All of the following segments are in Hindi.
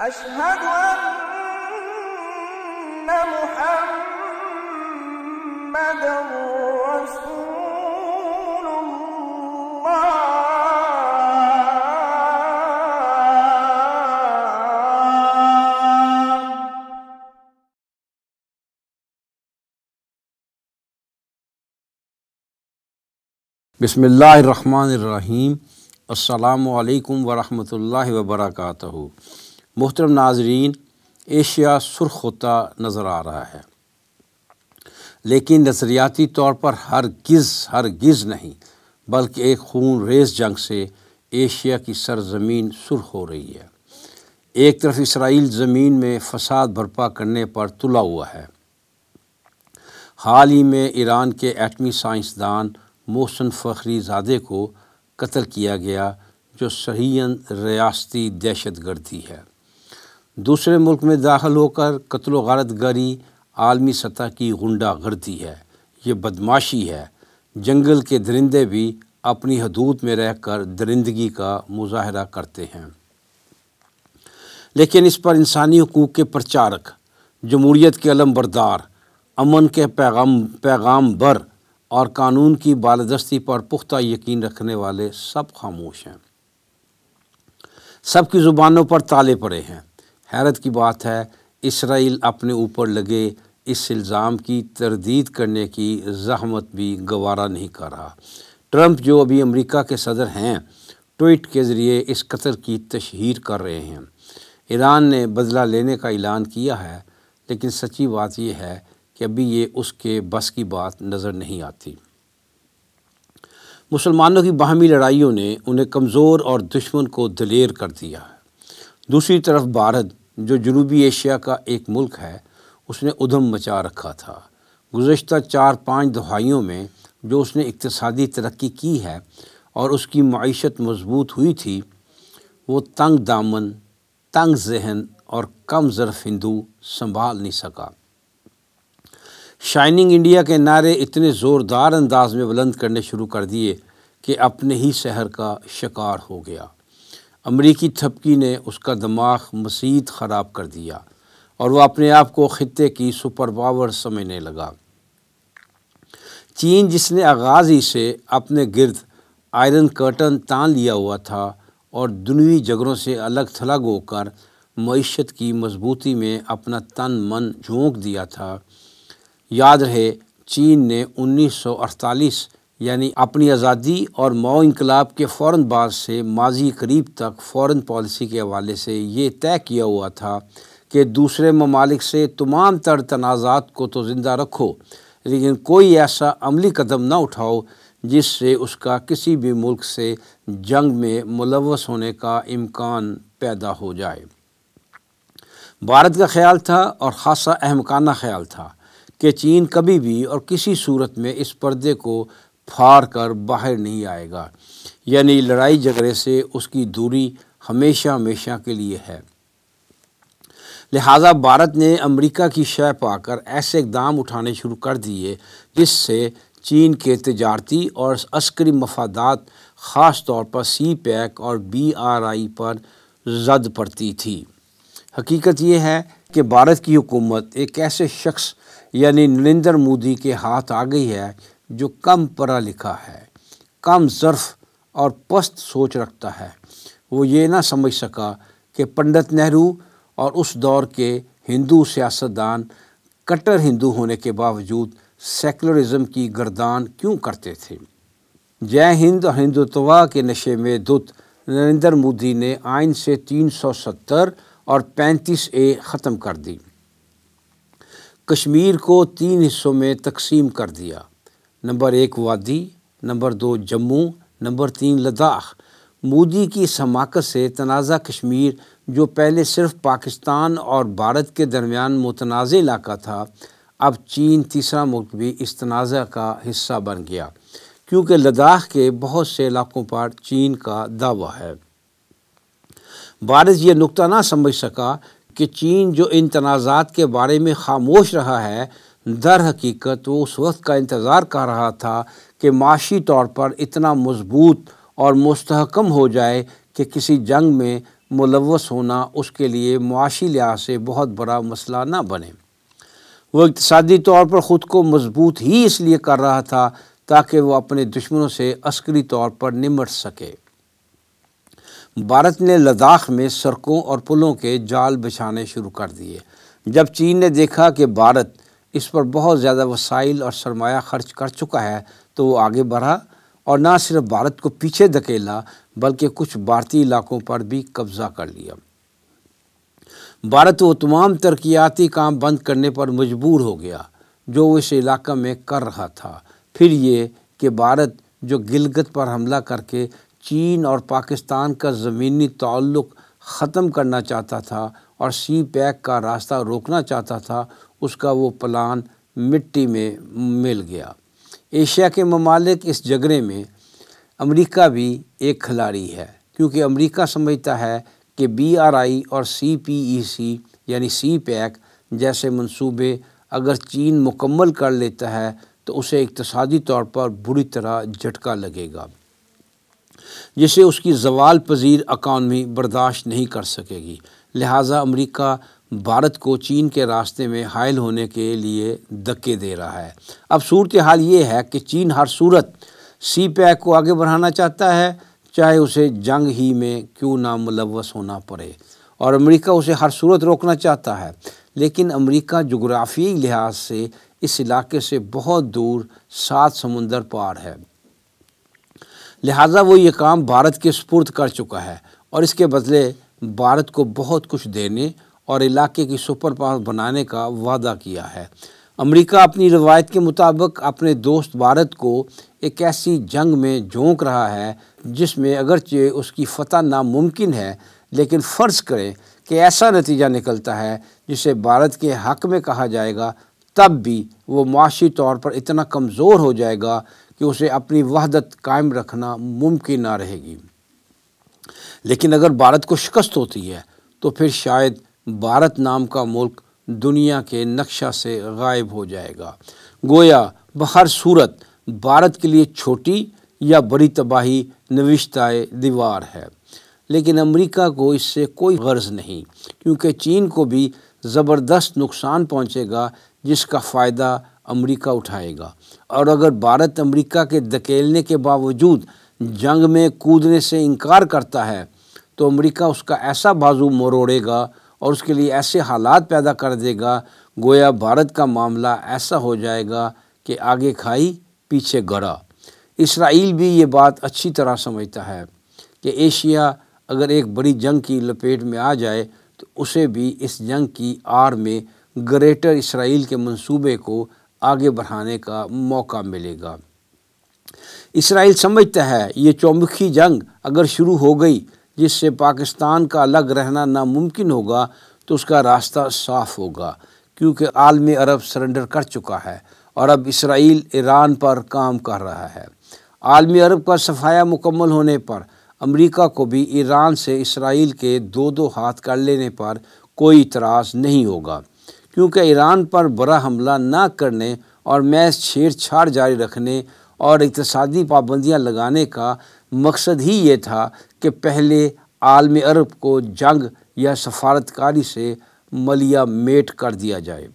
أشهد أن محمدا رسول الله بسم الله الرحمن الرحيم السلام عليكم ورحمة الله وبركاته मोहतरम नाजरीन एशिया सुर्ख होता नज़र आ रहा है लेकिन नज़रियाती तौर पर हर गिज़ हर गिज़ नहीं बल्कि एक खून रेस जंग से एशिया की सरजमीन सुर्ख हो रही है एक तरफ इसराइल ज़मीन में फसाद भरपा करने पर तुला हुआ है हाल ही में ईरान के एटमी साइंसदान मोहसन फ़खरी ज़ादे को कत्ल किया गया जो सही रियाती दहशत गर्दी है दूसरे मुल्क में दाखिल होकर कत्ल गारत गरी आलमी सतह की गुंडा गर्दी है ये बदमाशी है जंगल के दरिंदे भी अपनी हदूद में रहकर दरिंदगी का मुजाहरा करते हैं लेकिन इस पर इंसानी हकूक़ के प्रचारक जमहूरीत के अलम बरदार अमन के पैगाम पैगाम बर और कानून की बालदस्ती पर पुख्ता यकीन रखने वाले सब खामोश हैं सबकी ज़ुबानों पर ताले पड़े हैं हैरत की बात है इसराइल अपने ऊपर लगे इस इल्ज़ाम की तरदीद करने की जहमत भी गवारा नहीं कर रहा ट्रंप जो अभी अमेरिका के सदर हैं ट्वीट के ज़रिए इस कतर की तशहर कर रहे हैं ईरान ने बदला लेने का ऐलान किया है लेकिन सच्ची बात यह है कि अभी ये उसके बस की बात नज़र नहीं आती मुसलमानों की बाहमी लड़ाइयों ने उन्हें कमज़ोर और दुश्मन को दलेर कर दिया है दूसरी तरफ भारत जो जनूबी एशिया का एक मुल्क है उसने उधम मचा रखा था गुज्त चार पाँच दहाइयों में जो उसने इकतदी तरक्की की है और उसकी मीशत मजबूत हुई थी वो तंग दामन तंग जहन और कम ज़रफ़ हिंदू संभाल नहीं सका शाइनिंग इंडिया के नारे इतने ज़ोरदार अंदाज में बुलंद करने शुरू कर दिए कि अपने ही शहर का शिकार हो गया अमरीकी थपकी ने उसका दिमाग मसीद ख़राब कर दिया और वह अपने आप को ख़त्े की सुपर पावर समझने लगा चीन जिसने आगाज़ ही से अपने गिरद आयरन कर्टन तान लिया हुआ था और दुनिया जगरों से अलग थलग होकर मीशत की मजबूती में अपना तन मन झोंक दिया था याद रहे चीन ने 1948 यानी अपनी आज़ादी और मऊ इनकलाब के फ़ौर बाद से माजी करीब तक फ़ौर पॉलिसी के हवाले से ये तय किया हुआ था कि दूसरे ममालिक से तमाम तर तनाज़ात को तो ज़िंदा रखो लेकिन कोई ऐसा अमली कदम ना उठाओ जिससे उसका किसी भी मुल्क से जंग में मुलवस होने का इम्कान पैदा हो जाए भारत का ख्याल था और ख़ासा अहमकाना ख्याल था कि चीन कभी भी और किसी सूरत में इस पर्दे को फाड़ कर बाहर नहीं आएगा यानी लड़ाई झगड़े से उसकी दूरी हमेशा हमेशा के लिए है लिहाजा भारत ने अमेरिका की शय पाकर ऐसे इकदाम उठाने शुरू कर दिए जिससे चीन के तजारती और अस्करी मफादात ख़ास तौर पर सी पैक और बी आर आई पर जद पड़ती थी हकीकत यह है कि भारत की हुकूमत एक ऐसे शख्स यानी नरेंद्र मोदी के हाथ आ गई है जो कम पढ़ा लिखा है कम ज़र्फ और पस्त सोच रखता है वो ये ना समझ सका कि पंडित नेहरू और उस दौर के हिंदू सियासतदान कट्टर हिंदू होने के बावजूद सेकुलरिज्म की गर्दान क्यों करते थे जय हिंद और हिंदुत्वा के नशे में दुत नरेंद्र मोदी ने आइन से 370 और 35 ए ख़त्म कर दी कश्मीर को तीन हिस्सों में तकसीम कर दिया नंबर एक वादी नंबर दो जम्मू नंबर तीन लद्दाख मोदी की समाकत से तनाज़ा कश्मीर जो पहले सिर्फ पाकिस्तान और भारत के दरमियान मुतनाज़ इलाका था अब चीन तीसरा मुल्क भी इस तनाज़ा का हिस्सा बन गया क्योंकि लद्दाख के बहुत से इलाकों पर चीन का दावा है भारत ये नुकता ना समझ सका कि चीन जो इन तनाज़ात के बारे में खामोश रहा है दर हकीकत वो उस वक्त का इंतज़ार कर रहा था कि माशी तौर पर इतना मजबूत और मस्तकम हो जाए कि किसी जंग में मुलवस होना उसके लिए माशी लिहाज से बहुत बड़ा मसला ना बने वो इकतसादी तौर पर ख़ुद को मजबूत ही इसलिए कर रहा था ताकि वह अपने दुश्मनों से अस्करी तौर पर निमट सके भारत ने लद्दाख में सड़कों और पुलों के जाल बिछाने शुरू कर दिए जब चीन ने देखा कि भारत इस पर बहुत ज़्यादा वसाइल और सरमाया खर्च कर चुका है तो वो आगे बढ़ा और ना सिर्फ भारत को पीछे धकेला बल्कि कुछ भारतीय इलाकों पर भी कब्ज़ा कर लिया भारत वो तमाम तरक्याती काम बंद करने पर मजबूर हो गया जो वो इस इलाका में कर रहा था फिर ये कि भारत जो गिलगत पर हमला करके चीन और पाकिस्तान का ज़मीनी ताल्लुक़ ख़त्म करना चाहता था और सी पैक का रास्ता रोकना चाहता था उसका वो प्लान मिट्टी में मिल गया एशिया के ममालिक इस झगड़े में अमेरिका भी एक खिलाड़ी है क्योंकि अमेरिका समझता है कि बीआरआई और सीपीईसी e यानी सी पैक जैसे मंसूबे अगर चीन मुकम्मल कर लेता है तो उसे इकतसादी तौर पर बुरी तरह झटका लगेगा जिसे उसकी जवाल पजीर अकानमी बर्दाश्त नहीं कर सकेगी लिहाजा अमेरिका भारत को चीन के रास्ते में हायल होने के लिए धक्के दे रहा है अब सूरत हाल ये है कि चीन हर सूरत सी पैक को आगे बढ़ाना चाहता है चाहे उसे जंग ही में क्यों ना मुलवस होना पड़े और अमेरिका उसे हर सूरत रोकना चाहता है लेकिन अमेरिका जोग्राफी लिहाज से इस इलाके से बहुत दूर सात समुंदर पार है लिहाजा वो ये काम भारत के सपुर्द कर चुका है और इसके बदले भारत को बहुत कुछ देने और इलाके की सुपर पावर बनाने का वादा किया है अमेरिका अपनी रवायत के मुताबिक अपने दोस्त भारत को एक ऐसी जंग में झोंक रहा है जिसमें अगरचे उसकी फतह नामुमकिन है लेकिन फ़र्ज़ करें कि ऐसा नतीजा निकलता है जिसे भारत के हक में कहा जाएगा तब भी वो माशी तौर पर इतना कमज़ोर हो जाएगा कि उसे अपनी वहदत कायम रखना मुमकिन ना रहेगी लेकिन अगर भारत को शिकस्त होती है तो फिर शायद भारत नाम का मुल्क दुनिया के नक्शा से गायब हो जाएगा गोया बहर सूरत भारत के लिए छोटी या बड़ी तबाही नविश्ताए दीवार है लेकिन अमेरिका को इससे कोई गर्ज नहीं क्योंकि चीन को भी ज़बरदस्त नुकसान पहुंचेगा जिसका फ़ायदा अमेरिका उठाएगा और अगर भारत अमेरिका के धकेलने के बावजूद जंग में कूदने से इनकार करता है तो अमेरिका उसका ऐसा बाजू मरोड़ेगा और उसके लिए ऐसे हालात पैदा कर देगा गोया भारत का मामला ऐसा हो जाएगा कि आगे खाई पीछे गड़ा इसराइल भी ये बात अच्छी तरह समझता है कि एशिया अगर एक बड़ी जंग की लपेट में आ जाए तो उसे भी इस जंग की आड़ में ग्रेटर इसराइल के मंसूबे को आगे बढ़ाने का मौका मिलेगा इसराइल समझता है ये चौमुखी जंग अगर शुरू हो गई जिससे पाकिस्तान का अलग रहना नामुमकिन होगा तो उसका रास्ता साफ होगा क्योंकि आलमी अरब सरेंडर कर चुका है और अब इसराइल ईरान पर काम कर रहा है आलमी अरब का सफाया मुकम्मल होने पर अमेरिका को भी ईरान से इसराइल के दो दो हाथ कर लेने पर कोई इतराज़ नहीं होगा क्योंकि ईरान पर बड़ा हमला ना करने और मैच छेड़छाड़ जारी रखने और इकतदी पाबंदियाँ लगाने का मकसद ही ये था कि पहले आलम अरब को जंग या सफारतकारी से मलिया मेट कर दिया जाए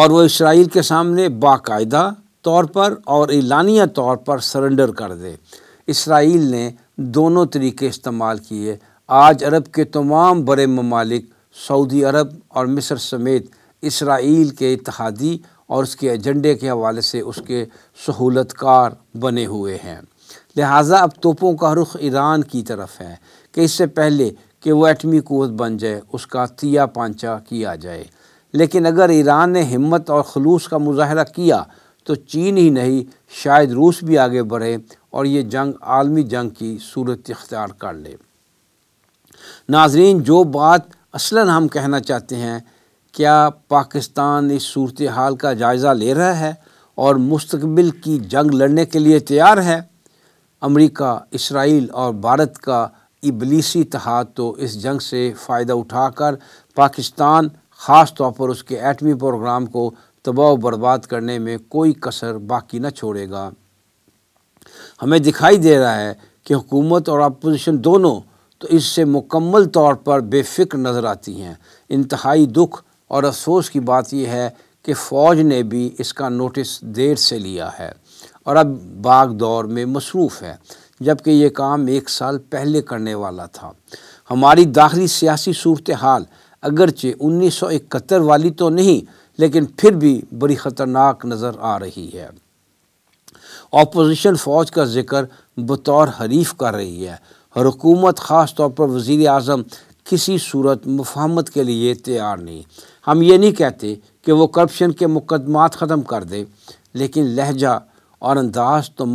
और वह इसराइल के सामने बाकायदा तौर पर और एलानिया तौर पर सरेंडर कर दे इसराइल ने दोनों तरीके इस्तेमाल किए आज अरब के तमाम बड़े ममालिक सऊदी अरब और मिस्र समेत इसराइल के इतिहादी और उसके एजेंडे के हवाले से उसके सहूलतकार बने हुए हैं लिहाजा अब तोपों का रुख ईरान की तरफ है कि इससे पहले कि वह एटमी कोत बन जाए उसका तिया पांचा किया जाए लेकिन अगर ईरान ने हिम्मत और खलूस का मुजाहरा किया तो चीन ही नहीं शायद रूस भी आगे बढ़े और ये जंग आलमी जंग की सूरत इख्तियार कर ले नाजरीन जो बात असला हम कहना चाहते हैं क्या पाकिस्तान इस सूरत हाल का जायज़ा ले रहा है और मुस्तबिल की जंग लड़ने के लिए तैयार है अमेरिका इसराइल और भारत का इबलीसी तहाद तो इस जंग से फ़ायदा उठाकर पाकिस्तान ख़ास तौर पर उसके एटमी प्रोग्राम को तबाह बर्बाद करने में कोई कसर बाकी न छोड़ेगा हमें दिखाई दे रहा है कि हुकूमत और अपोजिशन दोनों तो इससे मुकम्मल तौर पर बेफिक्र नज़र आती हैं इंतहाई दुख और अफसोस की बात यह है कि फ़ौज ने भी इसका नोटिस देर से लिया है और अब बाग दौर में मसरूफ़ है जबकि ये काम एक साल पहले करने वाला था हमारी दाखिली सियासी सूरत हाल अगरचे उन्नीस सौ इकहत्तर वाली तो नहीं लेकिन फिर भी बड़ी ख़तरनाक नज़र आ रही है अपोजिशन फ़ौज का जिक्र बतौर हरीफ कर रही है और हुकूमत ख़ास तौर पर वज़ी अजम किसी सूरत मुफाहमत के लिए तैयार नहीं हम ये नहीं कहते कि वो करप्शन के मुकदमात ख़त्म कर दें लेकिन लहजा और अंदाज तो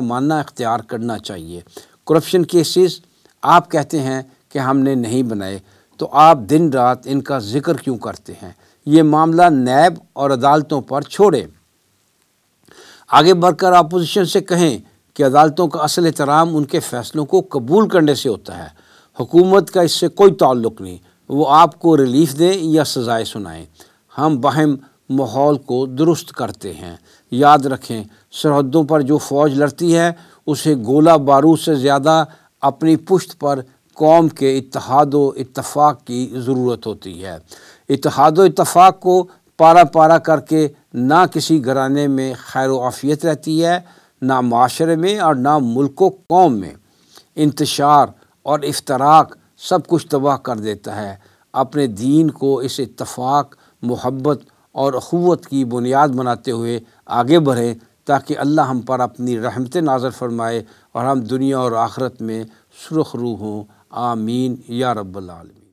माना इख्तियार करना चाहिए करप्शन केसेस आप कहते हैं कि हमने नहीं बनाए तो आप दिन रात इनका जिक्र क्यों करते हैं ये मामला नैब और अदालतों पर छोड़ें आगे बढ़कर अपोजिशन से कहें कि अदालतों का असल एहतराम उनके फ़ैसलों को कबूल करने से होता है हुकूमत का इससे कोई ताल्लुक नहीं वो आपको रिलीफ दें या सज़ाएँ सुनाएं हम बहम माहौल को दुरुस्त करते हैं याद रखें सरहदों पर जो फ़ौज लड़ती है उसे गोला बारूद से ज़्यादा अपनी पुश्त पर कौम के इतिहाद इतफाक़ की ज़रूरत होती है इतिहाद इतफाक़ को पारा पारा करके ना किसी घराने में खैर आफियत रहती है ना माशरे में और ना मुल्क कौम में इंतशार और इफ्तराक सब कुछ तबाह कर देता है अपने दीन को इस इतफाक़ मोहब्बत और ख़ुत की बुनियाद बनाते हुए आगे बढ़ें ताकि अल्लाह हम पर अपनी रहमत नाजर फरमाए और हम दुनिया और आखरत में सुरख रू हों आमीन या रब्बालमीन